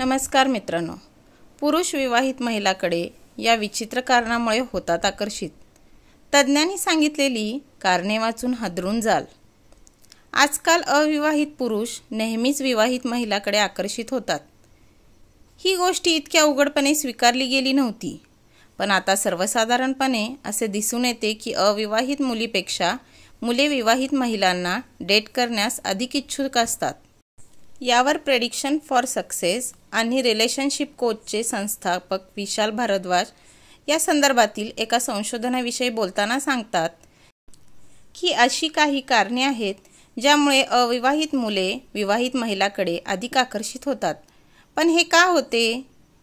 नमस्कार मित्रांनो पुरुष विवाहित महिलाकडे या विचित्र कारणामुळे होतात आकर्षित तज्ज्ञांनी सांगितलेली कारणे वाचून हादरून जाल आजकाल अविवाहित पुरुष नेहमीच विवाहित महिलाकडे आकर्षित होतात ही गोष्ट इतक्या उघडपणे स्वीकारली गेली नव्हती पण आता सर्वसाधारणपणे असे दिसून येते की अविवाहित मुलीपेक्षा मुले विवाहित महिलांना डेट करण्यास अधिक इच्छुक असतात यावर प्रेडिक्शन फॉर सक्सेस आणि रिलेशनशिप कोचचे संस्थापक विशाल भारद्वाज या संदर्भातील एका संशोधनाविषयी बोलताना सांगतात की अशी काही कारणे आहेत ज्यामुळे अविवाहित मुले विवाहित महिलाकडे अधिक आकर्षित होतात पण हे का होते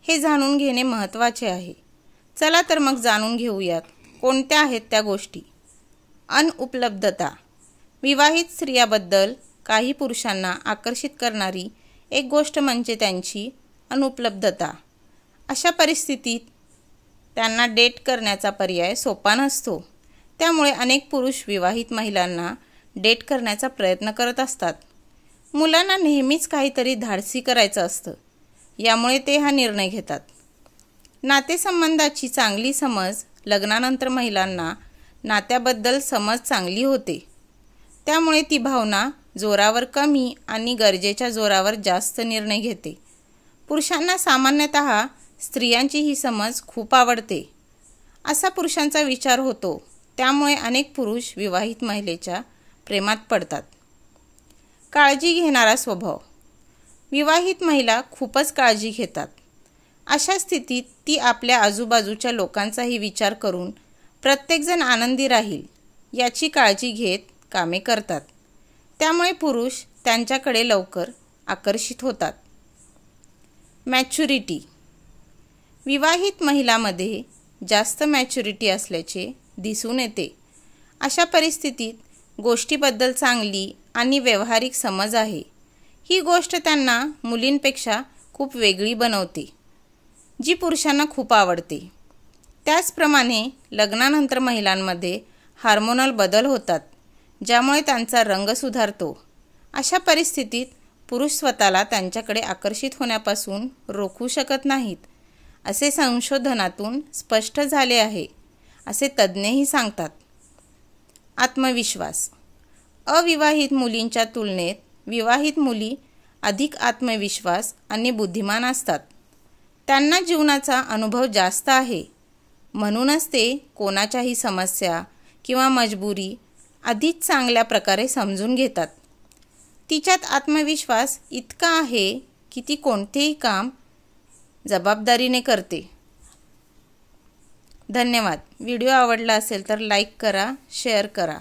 हे जाणून घेणे महत्त्वाचे आहे चला तर मग जाणून घेऊयात कोणत्या आहेत त्या गोष्टी अनुपलब्धता विवाहित स्त्रियाबद्दल काही पुरुषांना आकर्षित करणारी एक गोष्ट म्हणजे त्यांची अनुपलब्धता अशा परिस्थितीत त्यांना डेट करण्याचा पर्याय सोपा नसतो त्यामुळे अनेक पुरुष विवाहित महिलांना डेट करण्याचा प्रयत्न करत असतात मुलांना नेहमीच काहीतरी धाडसी करायचं असतं यामुळे ते हा निर्णय घेतात नातेसंबंधाची चांगली समज लग्नानंतर महिलांना नात्याबद्दल समज चांगली होते त्यामुळे ती भावना जोरावर कमी आणि गरजेच्या जोरावर जास्त निर्णय घेते पुरुषांना सामान्यत स्त्रियांची ही समज खूप आवडते असा पुरुषांचा विचार होतो त्यामुळे अनेक पुरुष विवाहित महिलेच्या प्रेमात पडतात काळजी घेणारा स्वभाव विवाहित महिला खूपच काळजी घेतात अशा स्थितीत ती आपल्या आजूबाजूच्या लोकांचाही विचार करून प्रत्येकजण आनंदी राहील याची काळजी घेत कामे करतात त्यामुळे पुरुष त्यांच्याकडे लवकर आकर्षित होतात मॅच्युरिटी विवाहित महिलामध्ये जास्त मॅच्युरिटी असल्याचे दिसून येते अशा परिस्थितीत गोष्टीबद्दल चांगली आणि व्यवहारिक समज आहे ही गोष्ट त्यांना मुलींपेक्षा खूप वेगळी बनवते जी पुरुषांना खूप आवडते त्याचप्रमाणे लग्नानंतर महिलांमध्ये हार्मोनल बदल होतात ज्यामुळे त्यांचा रंग सुधारतो अशा परिस्थितीत पुरुष स्वतःला त्यांच्याकडे आकर्षित होण्यापासून रोखू शकत नाहीत असे संशोधनातून स्पष्ट झाले आहे असे तज्ज्ञही सांगतात आत्मविश्वास अविवाहित मुलींच्या तुलनेत विवाहित मुली अधिक आत्मविश्वास आणि बुद्धिमान असतात त्यांना जीवनाचा अनुभव जास्त आहे म्हणूनच ते कोणाच्याही समस्या किंवा मजबुरी आधीच चांगल्या प्रकारे समजून घेतात तिच्यात आत्मविश्वास इतका आहे की ती कोणतेही काम जबाबदारीने करते धन्यवाद व्हिडिओ आवडला असेल तर लाईक करा शेअर करा